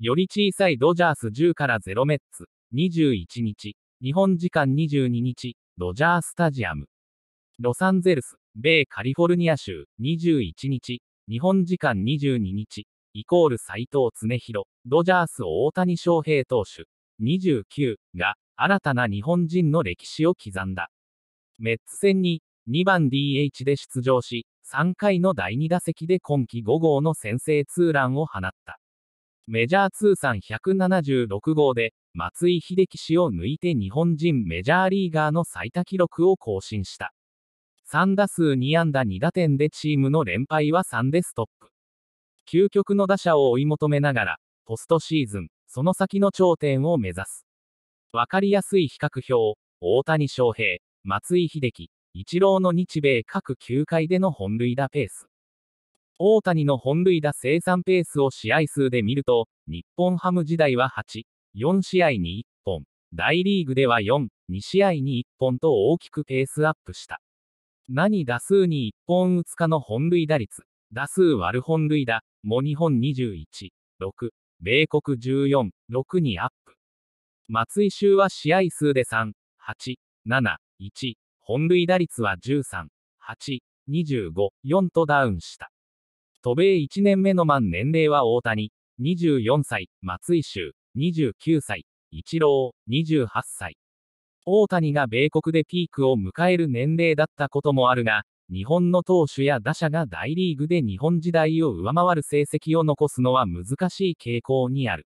より小さいドジャース10から0メッツ、21日、日本時間22日、ドジャースタジアム。ロサンゼルス、米カリフォルニア州、21日、日本時間22日、イコール斎藤恒弘、ドジャース大谷翔平投手、29が、新たな日本人の歴史を刻んだ。メッツ戦に、2番 DH で出場し、3回の第2打席で今季5号の先制ツーランを放った。メジャー通算176号で、松井秀喜氏を抜いて日本人メジャーリーガーの最多記録を更新した。3打数2安打2打点でチームの連敗は3でストップ。究極の打者を追い求めながら、ポストシーズン、その先の頂点を目指す。わかりやすい比較表、大谷翔平、松井秀喜、イチローの日米各球界での本塁打ペース。大谷の本塁打生産ペースを試合数で見ると、日本ハム時代は8、4試合に1本、大リーグでは4、2試合に1本と大きくペースアップした。何打数に1本打つかの本塁打率、打数割る本塁打、も日本21、6、米国14、6にアップ。松井秀は試合数で3、8、7、1、本塁打率は13、8、25、4とダウンした。渡米1年目の満年齢は大谷、24歳、松井秀、29歳、一郎、28歳。大谷が米国でピークを迎える年齢だったこともあるが、日本の投手や打者が大リーグで日本時代を上回る成績を残すのは難しい傾向にある。